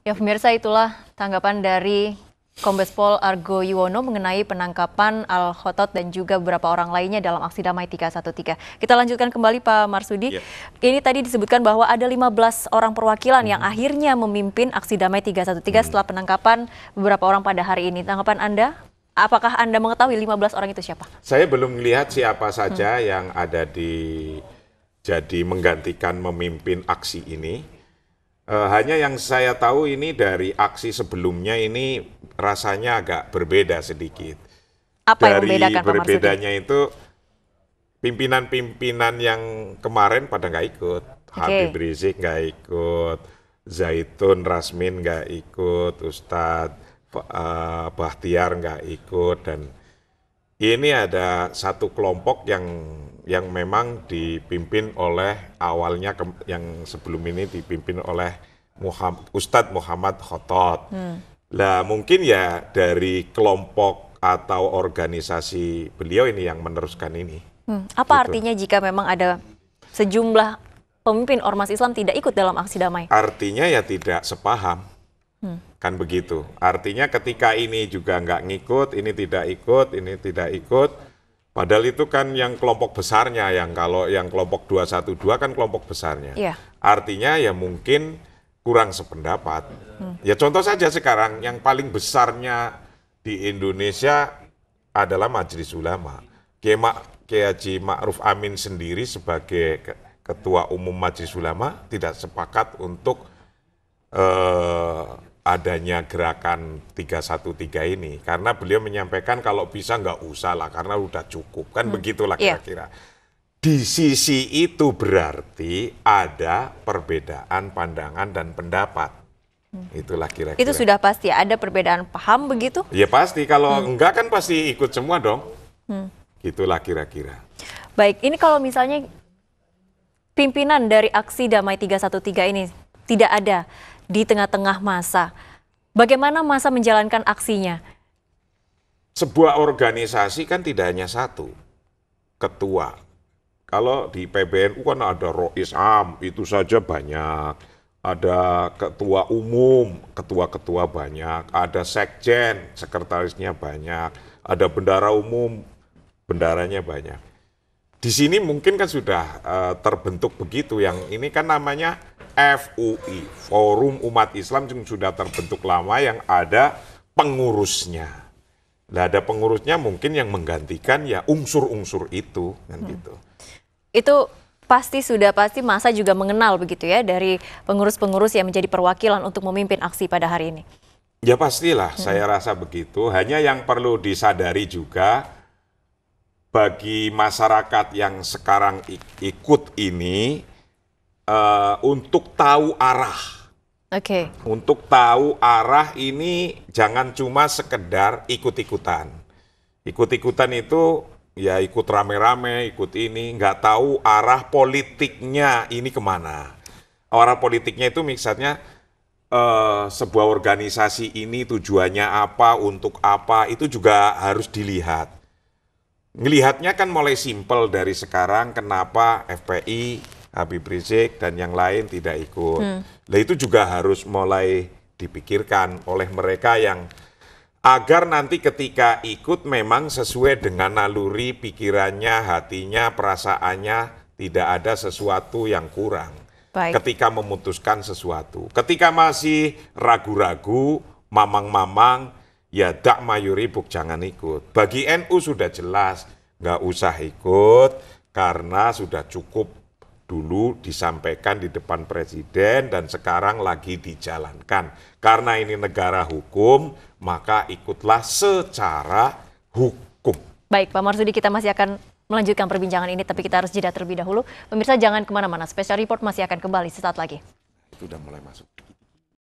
Ya pemirsa itulah tanggapan dari Kombes Pol Argo Yuwono mengenai penangkapan Al Khotot dan juga beberapa orang lainnya dalam aksi damai 313. Kita lanjutkan kembali Pak Marsudi. Yeah. Ini tadi disebutkan bahwa ada 15 orang perwakilan hmm. yang akhirnya memimpin aksi damai 313 hmm. setelah penangkapan beberapa orang pada hari ini. Tanggapan Anda? Apakah Anda mengetahui 15 orang itu siapa? Saya belum lihat siapa saja hmm. yang ada di jadi menggantikan memimpin aksi ini Uh, hanya yang saya tahu ini dari aksi sebelumnya ini rasanya agak berbeda sedikit. Apa dari yang membedakan berbedanya Pak itu pimpinan-pimpinan yang kemarin pada nggak ikut, okay. Habib Rizik nggak ikut, Zaitun Rasmin nggak ikut, Ustadz uh, Bahtiar nggak ikut dan ini ada satu kelompok yang yang memang dipimpin oleh awalnya ke, yang sebelum ini dipimpin oleh Muhammad, Ustadz Muhammad Khotot. Hmm. Lah mungkin ya dari kelompok atau organisasi beliau ini yang meneruskan ini. Hmm. Apa gitu. artinya jika memang ada sejumlah pemimpin ormas Islam tidak ikut dalam aksi damai? Artinya ya tidak sepaham. Hmm. Kan begitu. Artinya ketika ini juga nggak ngikut, ini tidak ikut, ini tidak ikut Padahal itu kan yang kelompok besarnya yang kalau yang kelompok 212 kan kelompok besarnya. Yeah. Artinya ya mungkin kurang sependapat. Hmm. Ya contoh saja sekarang yang paling besarnya di Indonesia adalah Majelis Ulama. Kiai Haji Ma'ruf Amin sendiri sebagai ketua umum Majelis Ulama tidak sepakat untuk eh, adanya gerakan 313 ini karena beliau menyampaikan kalau bisa nggak usah lah karena udah cukup kan hmm. begitulah iya. kira-kira. Yeah. Di sisi itu berarti ada perbedaan pandangan dan pendapat. Hmm. Itulah kira-kira. Itu sudah pasti ada perbedaan paham begitu? Ya pasti, kalau hmm. enggak kan pasti ikut semua dong. Hmm. Itulah kira-kira. Baik, ini kalau misalnya pimpinan dari aksi damai 313 ini tidak ada di tengah-tengah masa. Bagaimana masa menjalankan aksinya? Sebuah organisasi kan tidak hanya satu, ketua. Kalau di PBNU kan ada Rois Am, itu saja banyak. Ada ketua umum, ketua-ketua banyak. Ada sekjen, sekretarisnya banyak. Ada bendara umum, bendaranya banyak. Di sini mungkin kan sudah uh, terbentuk begitu. Yang ini kan namanya FUI, Forum Umat Islam yang sudah terbentuk lama yang ada pengurusnya. Nah, ada pengurusnya mungkin yang menggantikan ya unsur-unsur itu kan hmm. Gitu. Itu pasti sudah pasti masa juga mengenal begitu ya dari pengurus-pengurus yang menjadi perwakilan untuk memimpin aksi pada hari ini. Ya pastilah, hmm. saya rasa begitu. Hanya yang perlu disadari juga bagi masyarakat yang sekarang ikut ini uh, untuk tahu arah. Oke. Okay. Untuk tahu arah ini jangan cuma sekedar ikut-ikutan. Ikut-ikutan itu ya ikut rame-rame, ikut ini, nggak tahu arah politiknya ini kemana. Arah politiknya itu misalnya uh, eh, sebuah organisasi ini tujuannya apa, untuk apa, itu juga harus dilihat. Ngelihatnya kan mulai simpel dari sekarang kenapa FPI Habib Rizik dan yang lain tidak ikut. Hmm. Nah itu juga harus mulai dipikirkan oleh mereka yang agar nanti ketika ikut memang sesuai dengan naluri pikirannya, hatinya, perasaannya tidak ada sesuatu yang kurang. Baik. Ketika memutuskan sesuatu, ketika masih ragu-ragu, mamang-mamang, ya dak bukan jangan ikut. Bagi NU sudah jelas nggak usah ikut karena sudah cukup dulu disampaikan di depan presiden dan sekarang lagi dijalankan. Karena ini negara hukum, maka ikutlah secara hukum. Baik, Pak Marsudi, kita masih akan melanjutkan perbincangan ini, tapi kita harus jeda terlebih dahulu. Pemirsa, jangan kemana-mana. Special Report masih akan kembali sesaat lagi. Itu sudah mulai masuk.